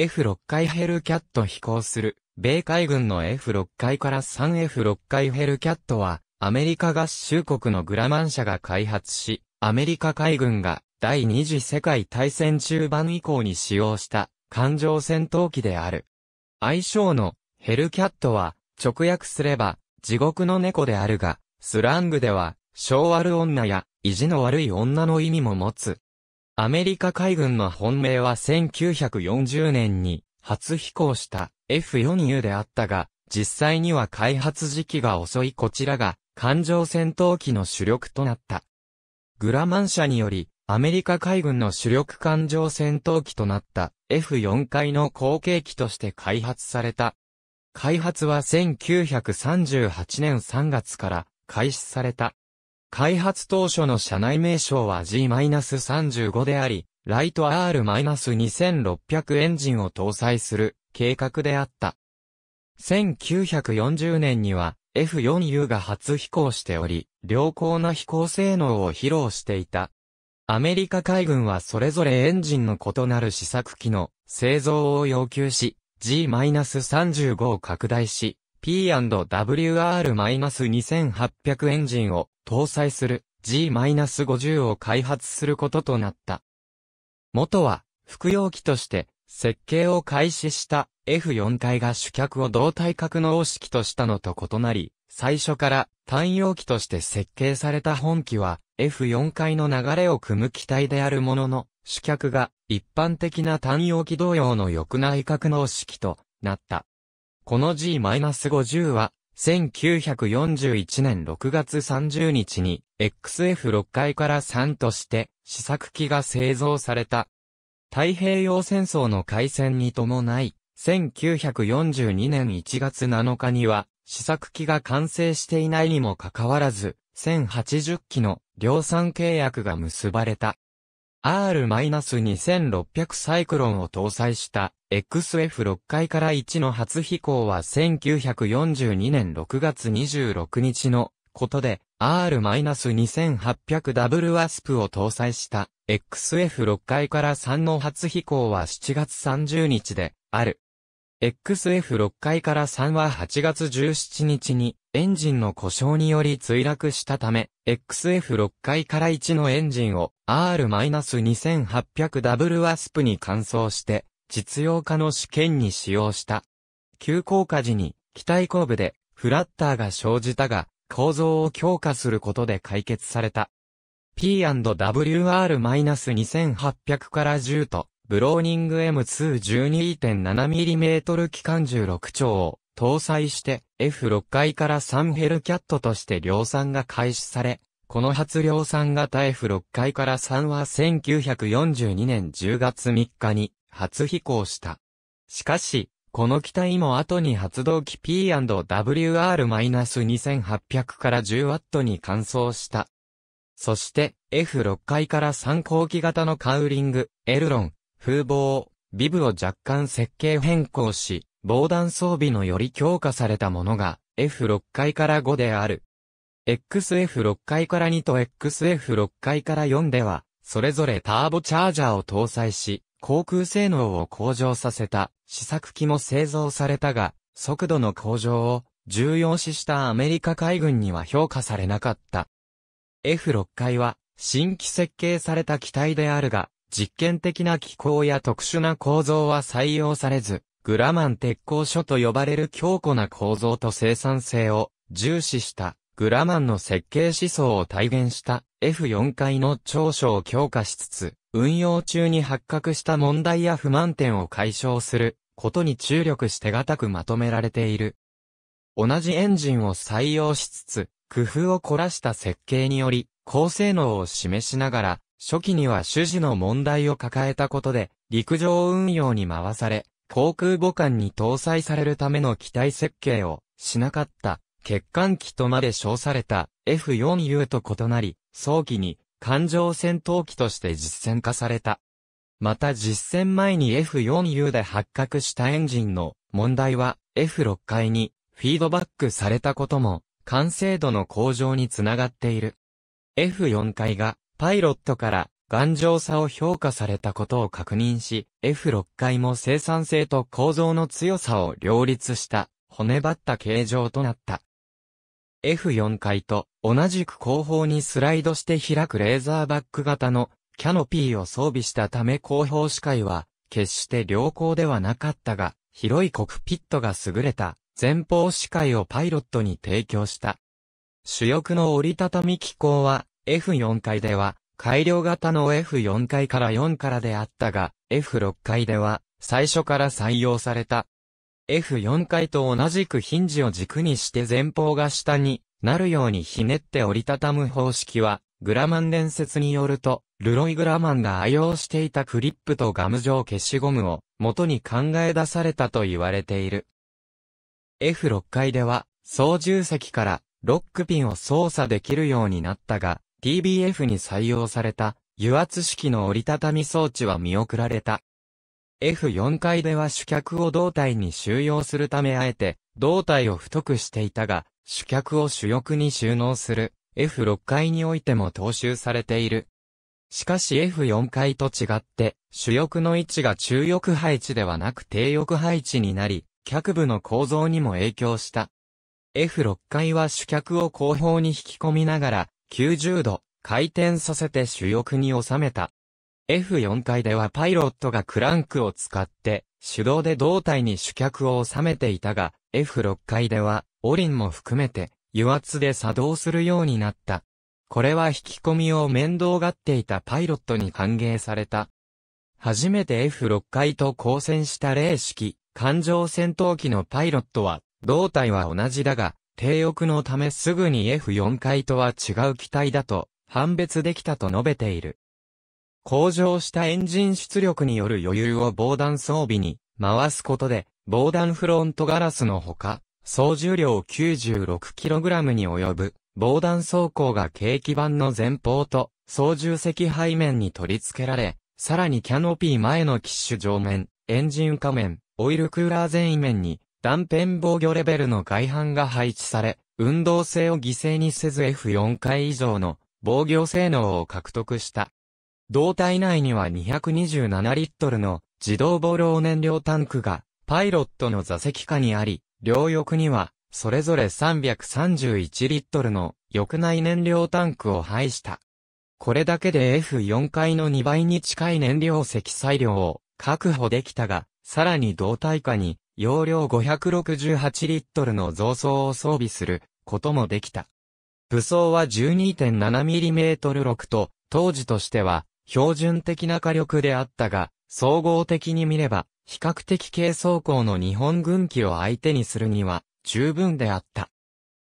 F6 回ヘルキャット飛行する、米海軍の F6 回から 3F6 回ヘルキャットは、アメリカ合衆国のグラマン社が開発し、アメリカ海軍が第二次世界大戦中盤以降に使用した艦上戦闘機である。愛称のヘルキャットは直訳すれば地獄の猫であるが、スラングでは、性悪女や意地の悪い女の意味も持つ。アメリカ海軍の本命は1940年に初飛行した F4U であったが、実際には開発時期が遅いこちらが、艦上戦闘機の主力となった。グラマン社により、アメリカ海軍の主力艦上戦闘機となった F4 回の後継機として開発された。開発は1938年3月から開始された。開発当初の社内名称は G-35 であり、ライト R-2600 エンジンを搭載する計画であった。1940年には F4U が初飛行しており、良好な飛行性能を披露していた。アメリカ海軍はそれぞれエンジンの異なる試作機の製造を要求し、G-35 を拡大し、P&WR-2800 エンジンを搭載する G-50 を開発することとなった。元は服用機として設計を開始した F4 階が主脚を胴体格納式としたのと異なり、最初から単容機として設計された本機は F4 階の流れを汲む機体であるものの、主脚が一般的な単容機同様の翼内格納式となった。この G-50 は、1941年6月30日に XF6 階から3として試作機が製造された。太平洋戦争の開戦に伴い、1942年1月7日には試作機が完成していないにもかかわらず、1080機の量産契約が結ばれた。R-2600 サイクロンを搭載した XF6 回から1の初飛行は1942年6月26日のことで R-2800 ダブルワスプを搭載した XF6 回から3の初飛行は7月30日である。XF6 階から3は8月17日にエンジンの故障により墜落したため、XF6 階から1のエンジンを R-2800W アスプに換装して実用化の試験に使用した。急降下時に機体後部でフラッターが生じたが、構造を強化することで解決された。P&WR-2800 から10とブローニング M212.7mm 機関16丁を搭載して F6 階から3ヘルキャットとして量産が開始され、この初量産型 F6 階から3は1942年10月3日に初飛行した。しかし、この機体も後に発動機 P&WR-2800 から 10W に換装した。そして F6 階から3後期型のカウリング、エルロン、風防、ビブを若干設計変更し、防弾装備のより強化されたものが F6 階から5である。XF6 階から2と XF6 階から4では、それぞれターボチャージャーを搭載し、航空性能を向上させた試作機も製造されたが、速度の向上を重要視したアメリカ海軍には評価されなかった。F6 階は新規設計された機体であるが、実験的な機構や特殊な構造は採用されず、グラマン鉄鋼所と呼ばれる強固な構造と生産性を重視したグラマンの設計思想を体現した F4 階の長所を強化しつつ、運用中に発覚した問題や不満点を解消することに注力してがたくまとめられている。同じエンジンを採用しつつ、工夫を凝らした設計により、高性能を示しながら、初期には種子の問題を抱えたことで、陸上運用に回され、航空母艦に搭載されるための機体設計をしなかった欠陥機とまで称された F4U と異なり、早期に艦上戦闘機として実践化された。また実戦前に F4U で発覚したエンジンの問題は F6 回にフィードバックされたことも完成度の向上につながっている。F4 回がパイロットから頑丈さを評価されたことを確認し、F6 回も生産性と構造の強さを両立した骨張った形状となった。F4 回と同じく後方にスライドして開くレーザーバック型のキャノピーを装備したため後方視界は決して良好ではなかったが広いコクピットが優れた前方視界をパイロットに提供した。主翼の折りたたみ機構は F4 階では、改良型の F4 階から4からであったが、F6 階では、最初から採用された。F4 階と同じくヒンジを軸にして前方が下になるようにひねって折りたたむ方式は、グラマン伝説によると、ルロイ・グラマンが愛用していたクリップとガム状消しゴムを元に考え出されたと言われている。F6 階では、操縦席からロックピンを操作できるようになったが、TBF に採用された油圧式の折りたたみ装置は見送られた。F4 階では主客を胴体に収容するためあえて胴体を太くしていたが、主客を主翼に収納する F6 階においても踏襲されている。しかし F4 階と違って主翼の位置が中翼配置ではなく低翼配置になり、脚部の構造にも影響した。F6 階は主脚を後方に引き込みながら、90度回転させて主翼に収めた。F4 回ではパイロットがクランクを使って手動で胴体に主脚を収めていたが、F6 回ではオリンも含めて油圧で作動するようになった。これは引き込みを面倒がっていたパイロットに歓迎された。初めて F6 回と交戦した例式、艦上戦闘機のパイロットは、胴体は同じだが、低翼のためすぐに F4 回とは違う機体だと判別できたと述べている。向上したエンジン出力による余裕を防弾装備に回すことで、防弾フロントガラスのほか、総重量 96kg に及ぶ防弾装甲が景気板の前方と操縦席背面に取り付けられ、さらにキャノピー前の機種上面、エンジン下面、オイルクーラー全面に断片防御レベルの外反が配置され、運動性を犠牲にせず F4 回以上の防御性能を獲得した。胴体内には227リットルの自動ボロー燃料タンクがパイロットの座席下にあり、両翼にはそれぞれ331リットルの翼内燃料タンクを配した。これだけで F4 回の2倍に近い燃料積載量を確保できたが、さらに胴体下に容量568リットルの増装を装備することもできた。武装は 12.7mm6 と、当時としては標準的な火力であったが、総合的に見れば、比較的軽装甲の日本軍機を相手にするには十分であった。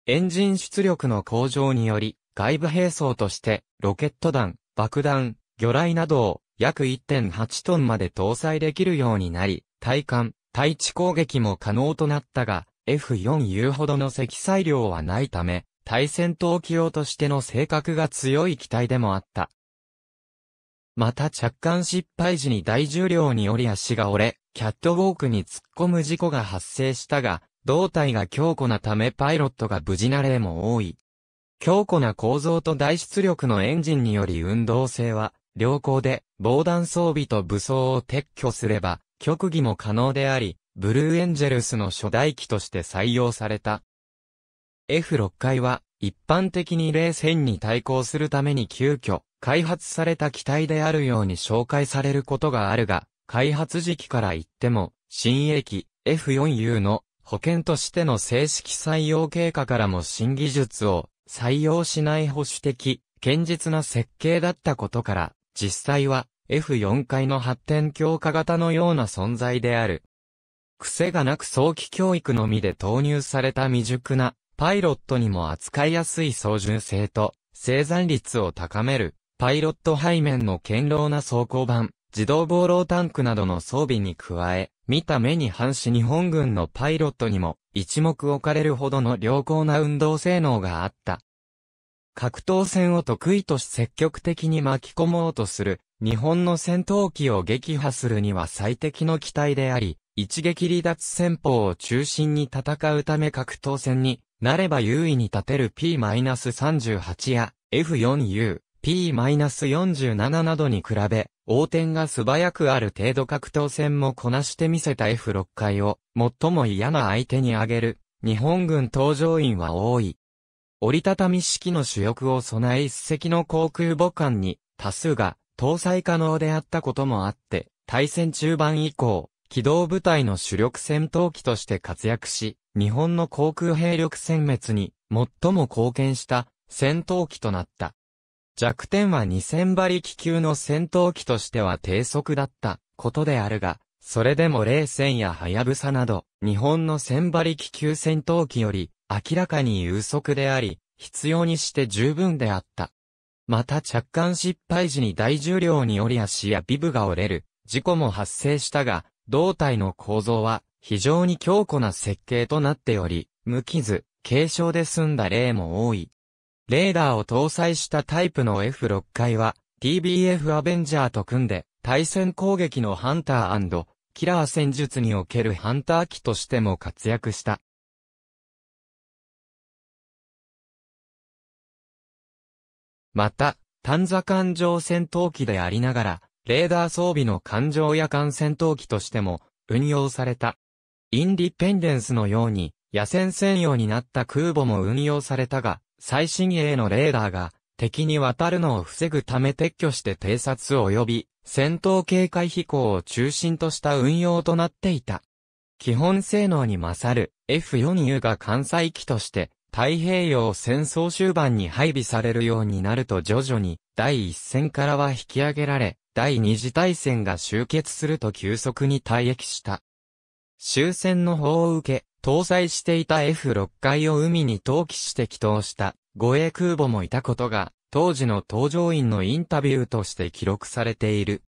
エンジン出力の向上により、外部兵装として、ロケット弾、爆弾、魚雷などを約1.8トンまで搭載できるようになり、体感、対地攻撃も可能となったが、F4U ほどの積載量はないため、対戦闘機用としての性格が強い機体でもあった。また着艦失敗時に大重量により足が折れ、キャットウォークに突っ込む事故が発生したが、胴体が強固なためパイロットが無事な例も多い。強固な構造と大出力のエンジンにより運動性は良好で、防弾装備と武装を撤去すれば、極技も可能であり、ブルーエンジェルスの初代機として採用された。F6 回は、一般的に冷戦に対抗するために急遽、開発された機体であるように紹介されることがあるが、開発時期から言っても、新駅 F4U の保険としての正式採用経過からも新技術を採用しない保守的、堅実な設計だったことから、実際は F4 階の発展強化型のような存在である。癖がなく早期教育のみで投入された未熟なパイロットにも扱いやすい操縦性と生産率を高めるパイロット背面の堅牢な装甲板、自動防漏タンクなどの装備に加え、見た目に反し日本軍のパイロットにも一目置かれるほどの良好な運動性能があった。格闘戦を得意とし積極的に巻き込もうとする、日本の戦闘機を撃破するには最適の機体であり、一撃離脱戦法を中心に戦うため格闘戦になれば優位に立てる P-38 や F4U、P-47 などに比べ、横転が素早くある程度格闘戦もこなしてみせた F6 回を最も嫌な相手に挙げる日本軍搭乗員は多い。折りたたみ式の主翼を備え一隻の航空母艦に多数が搭載可能であったこともあって、対戦中盤以降、機動部隊の主力戦闘機として活躍し、日本の航空兵力殲滅に最も貢献した戦闘機となった。弱点は2000馬力級の戦闘機としては低速だったことであるが、それでも冷戦やハヤブサなど、日本の1000馬力級戦闘機より明らかに有足であり、必要にして十分であった。また着艦失敗時に大重量に折り足やビブが折れる、事故も発生したが、胴体の構造は非常に強固な設計となっており、無傷、軽傷で済んだ例も多い。レーダーを搭載したタイプの F6 回は、TBF アベンジャーと組んで、対戦攻撃のハンターキラー戦術におけるハンター機としても活躍した。また、単座艦上戦闘機でありながら、レーダー装備の艦上夜間戦闘機としても運用された。インディペンデンスのように、野戦専用になった空母も運用されたが、最新鋭のレーダーが敵に渡るのを防ぐため撤去して偵察及び戦闘警戒飛行を中心とした運用となっていた。基本性能に勝る F4U が艦載機として太平洋戦争終盤に配備されるようになると徐々に第一線からは引き上げられ、第二次大戦が終結すると急速に退役した。終戦の砲を受け、搭載していた F6 回を海に投棄して祈祷した護衛空母もいたことが、当時の搭乗員のインタビューとして記録されている。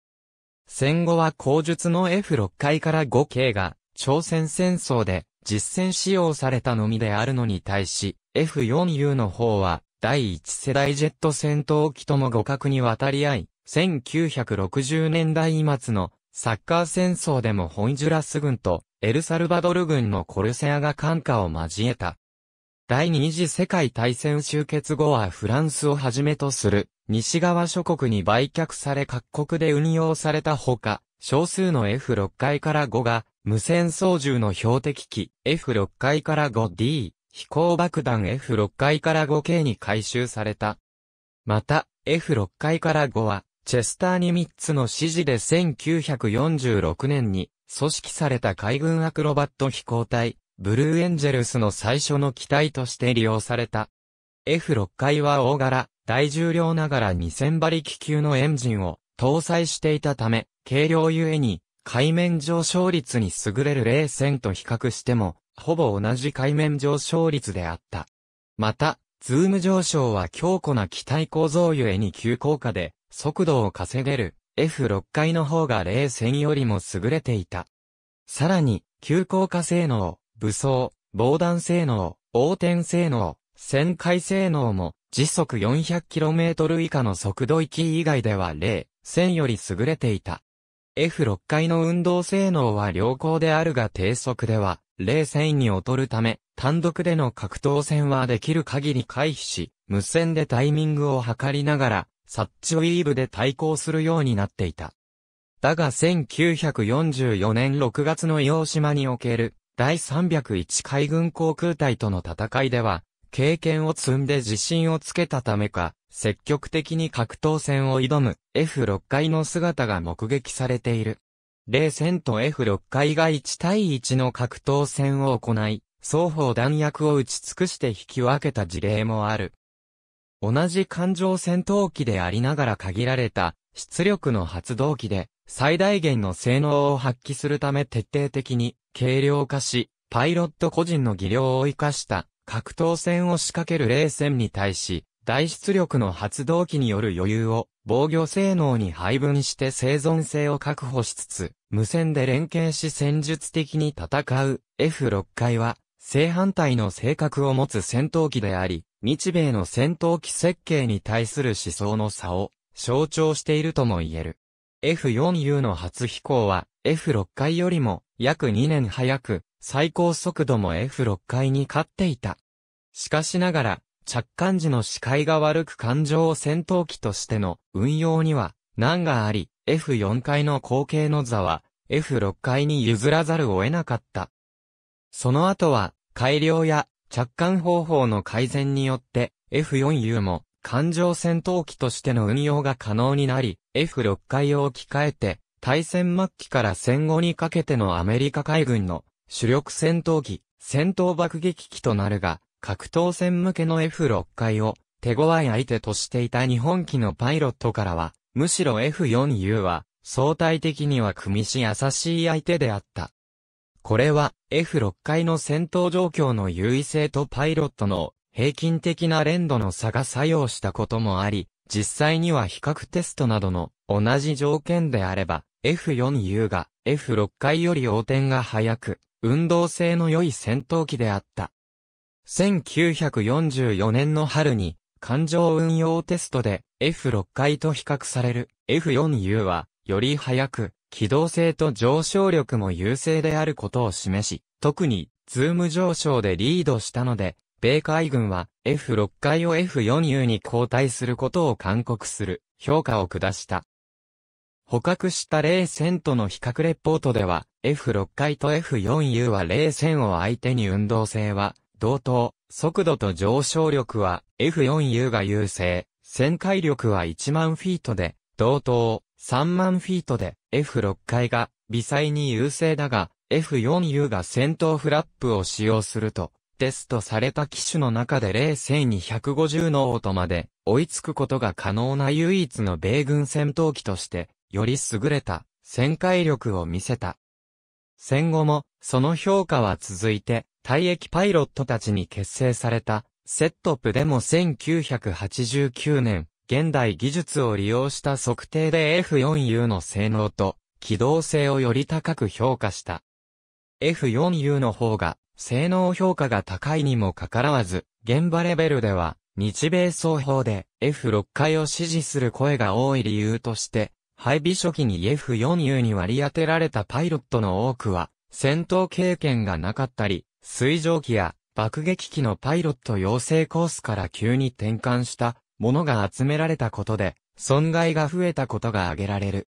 戦後は後述の F6 回から5系が朝鮮戦争で実戦使用されたのみであるのに対し、F4U の方は、第一世代ジェット戦闘機とも互角に渡り合い、1960年代末のサッカー戦争でもホンジュラス軍とエルサルバドル軍のコルセアが艦下を交えた。第二次世界大戦終結後はフランスをはじめとする西側諸国に売却され各国で運用されたほか、少数の F6 階から5が無線操縦の標的機 F6 階から 5D、飛行爆弾 F6 階から 5K に回収された。また、F6 階から5は、チェスターに3つの指示で1946年に組織された海軍アクロバット飛行隊、ブルーエンジェルスの最初の機体として利用された。F6 階は大柄、大重量ながら2000馬力級のエンジンを搭載していたため、軽量ゆえに海面上昇率に優れる冷戦と比較しても、ほぼ同じ海面上昇率であった。また、ズーム上昇は強固な機体構造ゆえに急降下で、速度を稼げる F6 回の方が冷戦よりも優れていた。さらに、急降下性能、武装、防弾性能、横転性能、旋回性能も、時速 400km 以下の速度域以外では0、1000より優れていた。F6 回の運動性能は良好であるが低速では、冷戦に劣るため、単独での格闘戦はできる限り回避し、無線でタイミングを測りながら、サッチウィーブで対抗するようになっていた。だが1944年6月の洋島における、第301海軍航空隊との戦いでは、経験を積んで自信をつけたためか、積極的に格闘戦を挑む F6 階の姿が目撃されている。冷戦と F6 階が1対1の格闘戦を行い、双方弾薬を打ち尽くして引き分けた事例もある。同じ環状戦闘機でありながら限られた出力の発動機で最大限の性能を発揮するため徹底的に軽量化し、パイロット個人の技量を活かした格闘戦を仕掛ける冷戦に対し、大出力の発動機による余裕を防御性能に配分して生存性を確保しつつ、無線で連携し戦術的に戦う F6 回は正反対の性格を持つ戦闘機であり、日米の戦闘機設計に対する思想の差を象徴しているとも言える。F4U の初飛行は F6 回よりも約2年早く最高速度も F6 回に勝っていた。しかしながら、着艦時の視界が悪く艦上を戦闘機としての運用には難があり、F4 回の後継の座は F6 回に譲らざるを得なかった。その後は、改良や着艦方法の改善によって F4U も艦上戦闘機としての運用が可能になり、F6 回を置き換えて、対戦末期から戦後にかけてのアメリカ海軍の主力戦闘機、戦闘爆撃機となるが、格闘戦向けの F6 回を手強い相手としていた日本機のパイロットからは、むしろ F4U は相対的には組みし優しい相手であった。これは F6 回の戦闘状況の優位性とパイロットの平均的な連度の差が作用したこともあり、実際には比較テストなどの同じ条件であれば、F4U が F6 回より横転が早く、運動性の良い戦闘機であった。1944年の春に、艦上運用テストで F6 回と比較される F4U は、より早く、機動性と上昇力も優勢であることを示し、特に、ズーム上昇でリードしたので、米海軍は F6 回を F4U に交代することを勧告する評価を下した。捕獲した0戦との比較レポートでは、F6 回と F4U は0戦を相手に運動性は、同等、速度と上昇力は F4U が優勢、旋回力は1万フィートで、同等、3万フィートで F6 回が微細に優勢だが、F4U が戦闘フラップを使用すると、テストされた機種の中で01250のオートまで追いつくことが可能な唯一の米軍戦闘機としてより優れた旋回力を見せた。戦後も、その評価は続いて、退役パイロットたちに結成された、セットプでも1989年、現代技術を利用した測定で F4U の性能と機動性をより高く評価した。F4U の方が性能評価が高いにもかからわず、現場レベルでは日米双方で F6 回を支持する声が多い理由として配備初期に F4U に割り当てられたパイロットの多くは、戦闘経験がなかったり、水上機や爆撃機のパイロット養成コースから急に転換したものが集められたことで、損害が増えたことが挙げられる。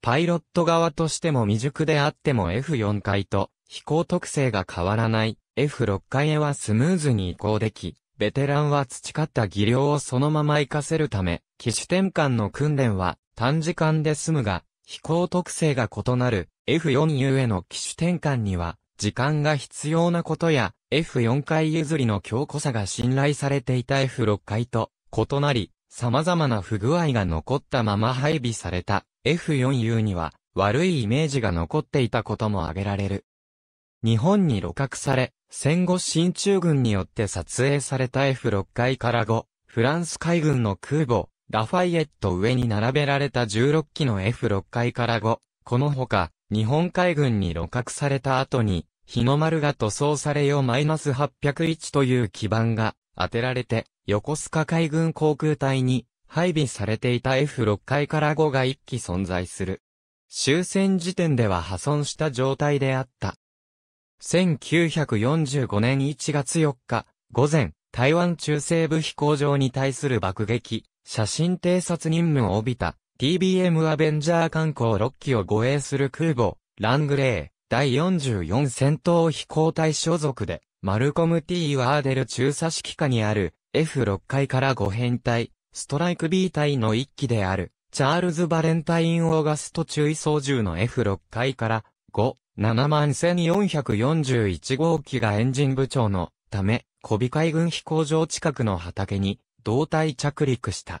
パイロット側としても未熟であっても F4 回と飛行特性が変わらない F6 回へはスムーズに移行でき、ベテランは培った技量をそのまま活かせるため、機種転換の訓練は短時間で済むが、飛行特性が異なる F4U への機種転換には、時間が必要なことや、F4 回譲りの強固さが信頼されていた F6 回と異なり、様々な不具合が残ったまま配備された F4U には悪いイメージが残っていたことも挙げられる。日本に露獲され、戦後新中軍によって撮影された F6 階から5、フランス海軍の空母、ラファイエット上に並べられた16機の F6 階から5、このほか、日本海軍に露獲された後に、日の丸が塗装されよマイナス -801 という基盤が当てられて、横須賀海軍航空隊に配備されていた F6 階から5が1機存在する。終戦時点では破損した状態であった。1945年1月4日、午前、台湾中西部飛行場に対する爆撃、写真偵察任務を帯びた、TBM アベンジャー観光6機を護衛する空母、ラングレー、第44戦闘飛行隊所属で、マルコム T・ ワーデル中佐指揮下にある、F6 階から5編隊、ストライク B 隊の1機である、チャールズ・バレンタイン・オーガスト中尉操縦の F6 階から、5、7万1441号機がエンジン部長のため、小尾海軍飛行場近くの畑に胴体着陸した。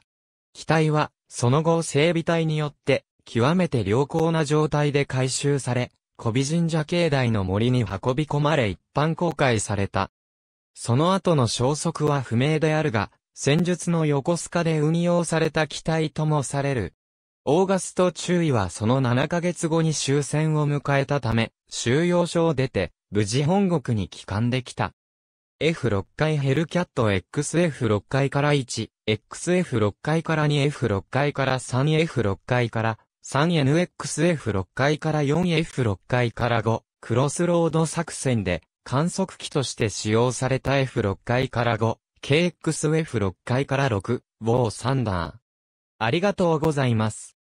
機体は、その後整備隊によって、極めて良好な状態で回収され、小尾神社境内の森に運び込まれ一般公開された。その後の消息は不明であるが、戦術の横須賀で運用された機体ともされる、オーガスト中尉はその7ヶ月後に終戦を迎えたため、収容所を出て、無事本国に帰還できた。F6 回ヘルキャット XF6 回から1、XF6 回から 2F6 回から 3F6 回から 3NXF6 回から 4F6 回から5、クロスロード作戦で観測機として使用された F6 回から5、KXF6 回から6、ウォーサンダー。ありがとうございます。